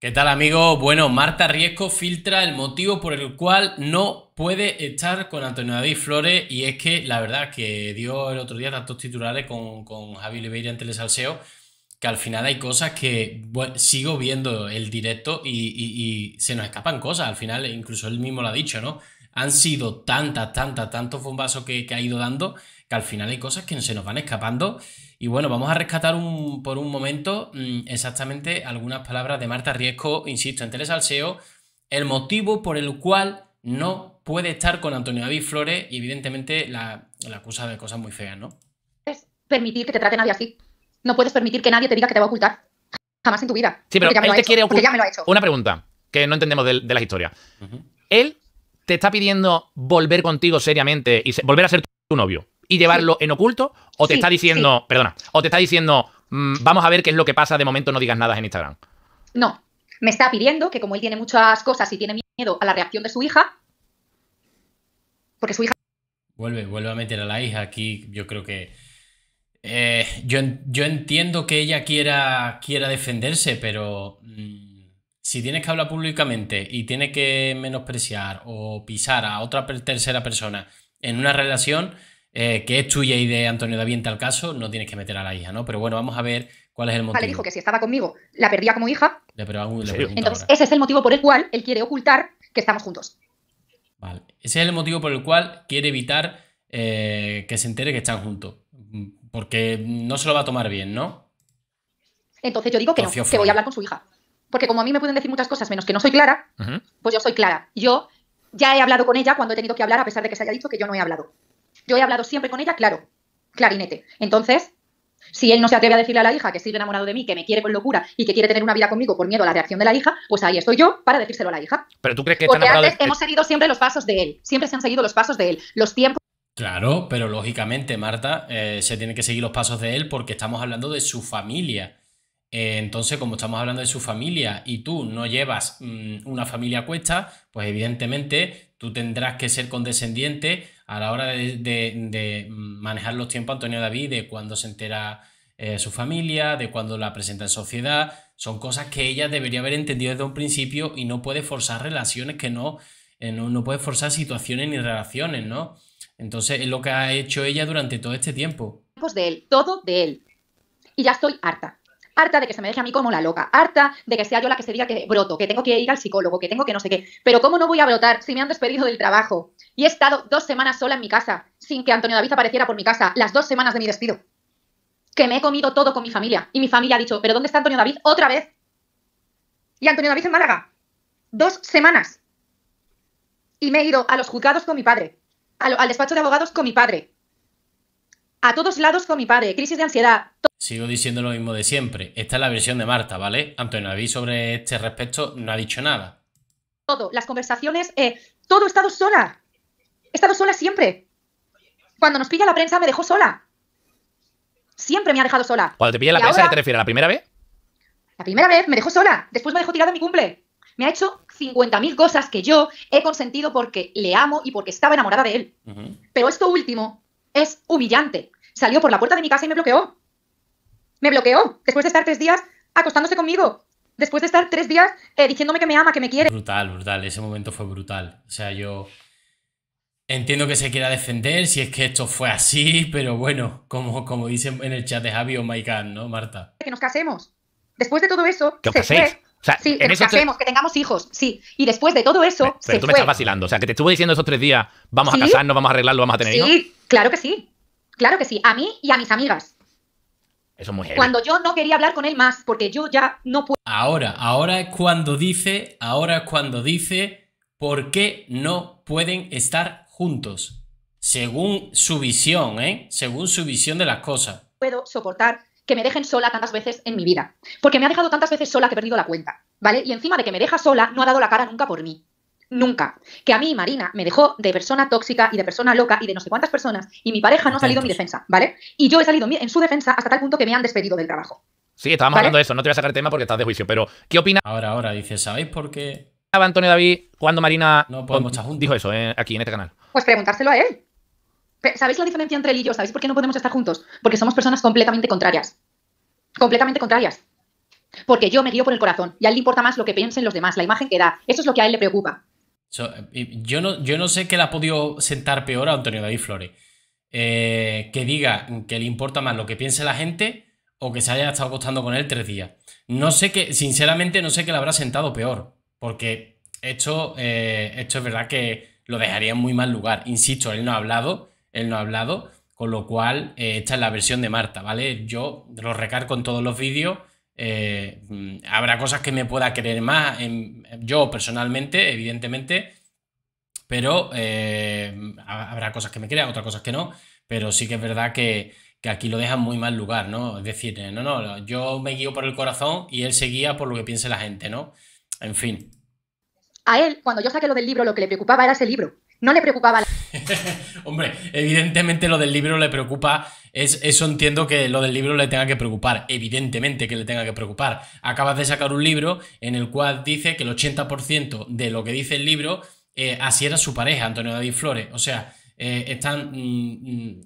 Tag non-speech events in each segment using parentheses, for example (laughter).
¿Qué tal amigos? Bueno, Marta Riesco filtra el motivo por el cual no puede estar con Antonio David Flores y es que la verdad que dio el otro día tantos titulares con, con Javi Oliveira el Telesalseo que al final hay cosas que sigo viendo el directo y, y se nos escapan cosas, al final incluso él mismo lo ha dicho, ¿no? han sido tantas, tantas, tantos bombazos que, ha ido dando, que al final hay cosas que se nos van escapando. Y bueno, vamos a rescatar un, por un momento mm, exactamente algunas palabras de Marta Riesco, insisto, en Telesalseo, el motivo por el cual no puede estar con Antonio David Flores y evidentemente la, acusa de cosas muy feas, ¿no? Es permitir que te trate nadie así. No puedes permitir que nadie te diga que te va a ocultar. Jamás en tu vida. Sí, pero él te quiere ocultar. Una pregunta que no entendemos de, la historia. Él te está pidiendo volver contigo seriamente y volver a ser tu novio y llevarlo en oculto, o te está diciendo, perdona, o te está diciendo, mm, vamos a ver qué es lo que pasa, de momento no digas nada en Instagram. No, me está pidiendo que como él tiene muchas cosas y tiene miedo a la reacción de su hija, porque su hija... Vuelve, vuelve a meter a la hija aquí, yo creo que... Eh, yo, yo, entiendo que ella quiera, quiera defenderse, pero... Mm, si tienes que hablar públicamente y tienes que menospreciar o pisar a otra tercera persona en una relación eh, que es tuya y de Antonio David al caso, no tienes que meter a la hija, ¿no? Pero bueno, vamos a ver cuál es el motivo. Le dijo que si estaba conmigo la perdía como hija. Le Entonces, ese es el motivo por el cual él quiere ocultar que estamos juntos. Vale, ese es el motivo por el cual quiere evitar eh, que se entere que están juntos. Porque no se lo va a tomar bien, ¿no? Entonces yo digo que no, que voy a hablar con su hija porque como a mí me pueden decir muchas cosas menos que no soy clara, pues yo soy clara. Yo ya he hablado con ella cuando he tenido que hablar, a pesar de que se haya dicho que yo no he hablado. Yo he hablado siempre con ella, claro, clarinete. Entonces, si él no se atreve a decirle a la hija que sigue enamorado de mí, que me quiere con locura y que quiere tener una vida conmigo por miedo a la reacción de la hija, pues ahí estoy yo para decírselo a la hija. Pero tú crees que Porque antes hemos seguido siempre los pasos de él, siempre se han seguido los pasos de él, los tiempos. Claro, pero lógicamente, Marta, eh, se tienen que seguir los pasos de él porque estamos hablando de su familia. Eh, entonces, como estamos hablando de su familia y tú no llevas mm, una familia a cuesta, pues evidentemente tú tendrás que ser condescendiente a la hora de, manejar los tiempos, Antonio David, de cuando se entera eh, su familia, de cuando la presenta en sociedad. Son cosas que ella debería haber entendido desde un principio y no puede forzar relaciones que no, eh, no, puede forzar situaciones ni relaciones, ¿no? Entonces, es lo que ha hecho ella durante todo este tiempo. Pues de él, todo de él. Y ya estoy harta harta de que se me deje a mí como la loca, harta de que sea yo la que se diga que broto, que tengo que ir al psicólogo, que tengo que no sé qué. Pero ¿cómo no voy a brotar si me han despedido del trabajo? Y he estado dos semanas sola en mi casa, sin que Antonio David apareciera por mi casa, las dos semanas de mi despido. Que me he comido todo con mi familia. Y mi familia ha dicho, ¿pero dónde está Antonio David? Otra vez. Y Antonio David en Málaga. Dos semanas. Y me he ido a los juzgados con mi padre, al, al despacho de abogados con mi padre, a todos lados con mi padre, crisis de ansiedad, sigo diciendo lo mismo de siempre. Esta es la versión de Marta, ¿vale? Antonio mí sobre este respecto no ha dicho nada. Todo, las conversaciones, eh, todo he estado sola. He estado sola siempre. Cuando nos pilla la prensa me dejó sola. Siempre me ha dejado sola. Cuando te pilla la prensa, ¿qué ¿te refieres a la primera vez? La primera vez me dejó sola. Después me dejó tirada en mi cumple. Me ha hecho 50.000 cosas que yo he consentido porque le amo y porque estaba enamorada de él. Pero esto último es humillante. Salió por la puerta de mi casa y me bloqueó. Me bloqueó después de estar tres días acostándose conmigo. Después de estar tres días eh, diciéndome que me ama, que me quiere. Brutal, brutal. Ese momento fue brutal. O sea, yo entiendo que se quiera defender si es que esto fue así, pero bueno, como, como dicen en el chat de Javi o ¿no, Marta? Que nos casemos. Después de todo eso, se fue. O sea, que nos casemos, que tengamos hijos, sí. Y después de todo eso. Pero, se tú me estás vacilando. O sea, que te estuvo diciendo esos tres días, vamos a casarnos, vamos a arreglarlo, vamos a tener hijos. Sí, claro que sí. Claro que sí. A mí y a mis amigas. Cuando yo no quería hablar con él más, porque yo ya no puedo. Ahora, ahora es cuando dice, ahora es cuando dice, ¿por qué no pueden estar juntos? Según su visión, ¿eh? Según su visión de las cosas. Puedo soportar que me dejen sola tantas veces en mi vida, porque me ha dejado tantas veces sola que he perdido la cuenta, ¿vale? Y encima de que me deja sola, no ha dado la cara nunca por mí nunca. Que a mí, Marina, me dejó de persona tóxica y de persona loca y de no sé cuántas personas y mi pareja no ha salido en mi defensa, ¿vale? Y yo he salido en su defensa hasta tal punto que me han despedido del trabajo. Sí, estábamos hablando de eso, no te voy a sacar el tema porque estás de juicio, pero ¿qué opina Ahora, ahora, dice, ¿sabéis por qué? Antonio David cuando Marina no oh, dijo eso eh, aquí en este canal? Pues preguntárselo a él. ¿Sabéis la diferencia entre él y yo? ¿Sabéis por qué no podemos estar juntos? Porque somos personas completamente contrarias. Completamente contrarias. Porque yo me guío por el corazón y a él le importa más lo que piensen los demás, la imagen que da. Eso es lo que a él le preocupa yo, no, yo no sé qué le ha podido sentar peor a Antonio David Flores. Eh, que diga que le importa más lo que piense la gente o que se haya estado acostando con él tres días. No sé qué, sinceramente no sé qué le habrá sentado peor, porque esto, eh, es verdad que lo dejaría en muy mal lugar. Insisto, él no ha hablado, él no ha hablado, con lo cual eh, esta es la versión de Marta, ¿vale? Yo lo recargo en todos los vídeos eh, mm, habrá cosas que me pueda creer más, yo personalmente, evidentemente, pero eh, habrá cosas que me crean, otras cosas que no, pero sí que es verdad que, que aquí lo dejan muy mal lugar, ¿no? Es decir, eh, no, no, yo me guío por el corazón y él se guía por lo que piense la gente, ¿no? En fin. A él, cuando yo saqué lo del libro, lo que le preocupaba era ese libro, no le preocupaba la (laughs) Hombre, evidentemente lo del libro le preocupa. Es, eso entiendo que lo del libro le tenga que preocupar. Evidentemente que le tenga que preocupar. Acabas de sacar un libro en el cual dice que el 80% de lo que dice el libro, eh, así era su pareja, Antonio David Flores. O sea, eh, están mm, mm,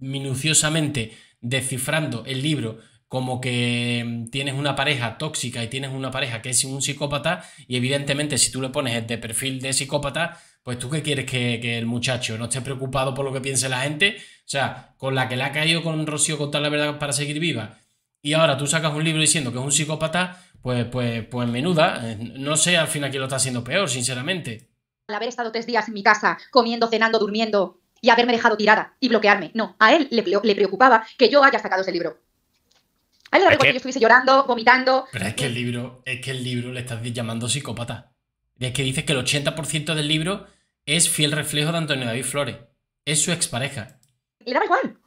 minuciosamente descifrando el libro como que mm, tienes una pareja tóxica y tienes una pareja que es un psicópata y evidentemente si tú le pones de perfil de psicópata, pues tú qué quieres que, el muchacho no esté preocupado por lo que piense la gente, o sea, con la que le ha caído con Rocío contar la verdad para seguir viva. Y ahora tú sacas un libro diciendo que es un psicópata, pues, pues, pues menuda, eh, no sé al final quién lo está haciendo peor, sinceramente. Al haber estado tres días en mi casa, comiendo, cenando, durmiendo y haberme dejado tirada y bloquearme, no, a él le preocupaba que yo haya sacado ese libro. A lo que... yo estuviese llorando, vomitando. Pero es que el libro, es que el libro le estás llamando psicópata. Es que dices que el 80% del libro es fiel reflejo de Antonio David Flores. Es su expareja. Le daba igual.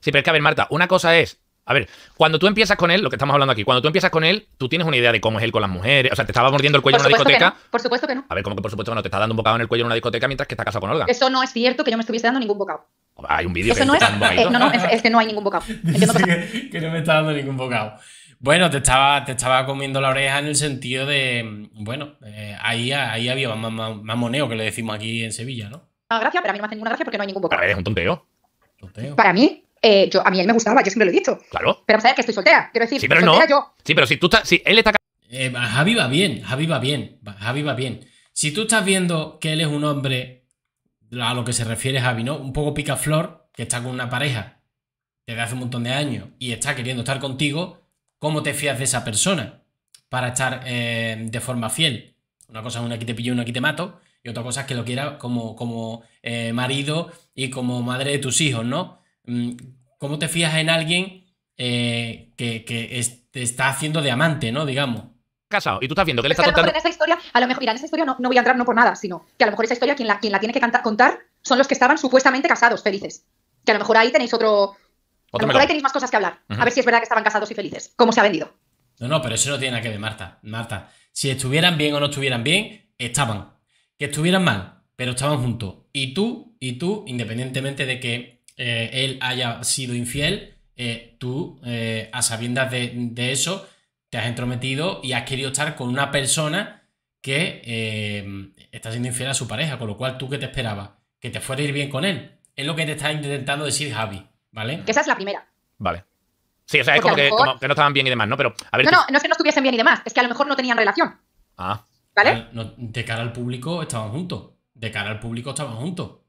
Sí, pero es que, a ver, Marta, una cosa es a ver, cuando tú empiezas con él, lo que estamos hablando aquí, cuando tú empiezas con él, tú tienes una idea de cómo es él con las mujeres. O sea, te estaba mordiendo el cuello en una discoteca. por supuesto que no. A ver, como que por supuesto que no, te está dando un bocado en el cuello en una discoteca mientras que está casado con Olga. Eso no es cierto que yo me estuviese dando ningún bocado. Hay un vídeo que no es, eh, no, no, es, que no hay ningún bocado. (laughs) Que, que, no me está dando ningún bocado. Bueno, te estaba, te estaba comiendo la oreja en el sentido de, bueno, eh, ahí, ahí había moneo que le decimos aquí en Sevilla, ¿no? No, gracias, pero a mí no me hace ninguna gracia porque no hay ningún bocado. A ver, es un tonteo. Para mí, eh, yo, a mí él me gustaba, yo siempre lo he dicho. Claro. Pero sabes que estoy soltera, quiero decir, sí, pero no. yo. Sí, pero si tú estás, si él está... Javi va bien, Javi va bien, Javi va bien. Si tú estás viendo que él es un hombre a lo que se refiere Javi, ¿no? Un poco picaflor, que está con una pareja desde hace un montón de años y está queriendo estar contigo, ¿cómo te fías de esa persona para estar eh, de forma fiel? Una cosa es una que te pillo, una que te mato, y otra cosa es que lo quiera como, como eh, marido y como madre de tus hijos, ¿no? Mm, ¿Cómo te fías en alguien eh, que, te está haciendo de amante, ¿no? Digamos casado y tú estás viendo que le está contando... a lo mejor, en esa historia no, voy a entrar no por nada, sino que a lo mejor esa historia quien la, quien la tiene que contar son los que estaban supuestamente casados, felices. Que a lo mejor ahí tenéis otro... a lo mejor ahí tenéis más cosas que hablar. A ver si es verdad que estaban casados y felices. ¿Cómo se ha vendido? No, no, pero eso no tiene nada que ver, Marta. Marta, si estuvieran bien o no estuvieran bien, estaban. Que estuvieran mal, pero estaban juntos. Y tú, y tú, independientemente de que eh, él haya sido infiel, eh, tú, eh, a sabiendas de eso, te has entrometido y has querido estar con una persona que eh, está siendo infiel a su pareja, con lo cual tú que te esperabas, que te fuera a ir bien con él. Es lo que te está intentando decir Javi, ¿vale? Que esa es la primera. Vale. Sí, o sea, es como, que, no estaban bien y demás, ¿no? Pero, a no, no, no es que no estuviesen bien y demás, es que a lo mejor no tenían relación. Ah. ¿Vale? de cara al público estaban juntos. De cara al público estaban juntos. O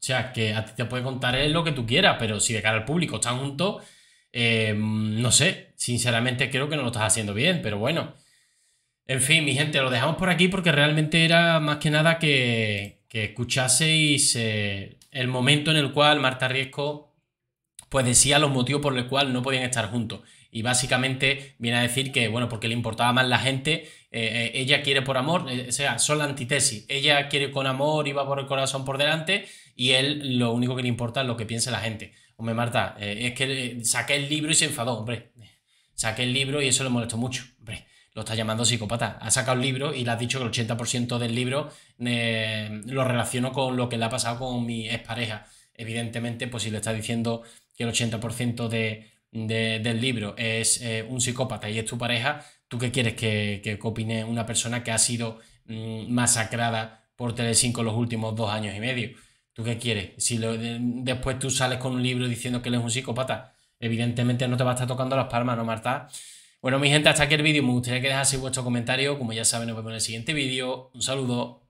sea, que a ti te puede contar él lo que tú quieras, pero si de cara al público están juntos, Em, no sé, sinceramente creo que no lo estás haciendo bien, pero bueno. En fin, mi gente, lo dejamos por aquí porque realmente era más que nada que, escuchaseis eh, el momento en el cual Marta Riesco pues decía los motivos por los cuales no podían estar juntos. Y básicamente viene a decir que, bueno, porque le importaba más la gente, eh, eh, ella quiere por amor, o sea, son la antítesis. Ella quiere con amor, y va por el corazón por delante, y él lo único que le importa es lo que piense la gente. Hombre, Marta, eh, es que eh, saqué el libro y se enfadó, hombre. Saqué el libro y eso le molestó mucho, hombre. Lo está llamando psicópata. Ha sacado el libro y le has dicho que el 80% del libro eh, lo relaciono con lo que le ha pasado con mi expareja. Evidentemente, pues si le está diciendo que el 80% del libro es un psicópata y es tu pareja, ¿tú qué quieres que, opine una persona que ha sido mm, masacrada por Telecinco los últimos dos años y medio? ¿Tú qué quieres? Si lo, después tú sales con un libro diciendo que él es un psicópata, evidentemente no te va a estar tocando las palmas, ¿no, Marta? Bueno, mi gente, hasta aquí el vídeo. Me gustaría que dejaseis vuestro comentario. Como ya saben, nos vemos en el siguiente vídeo. Un saludo.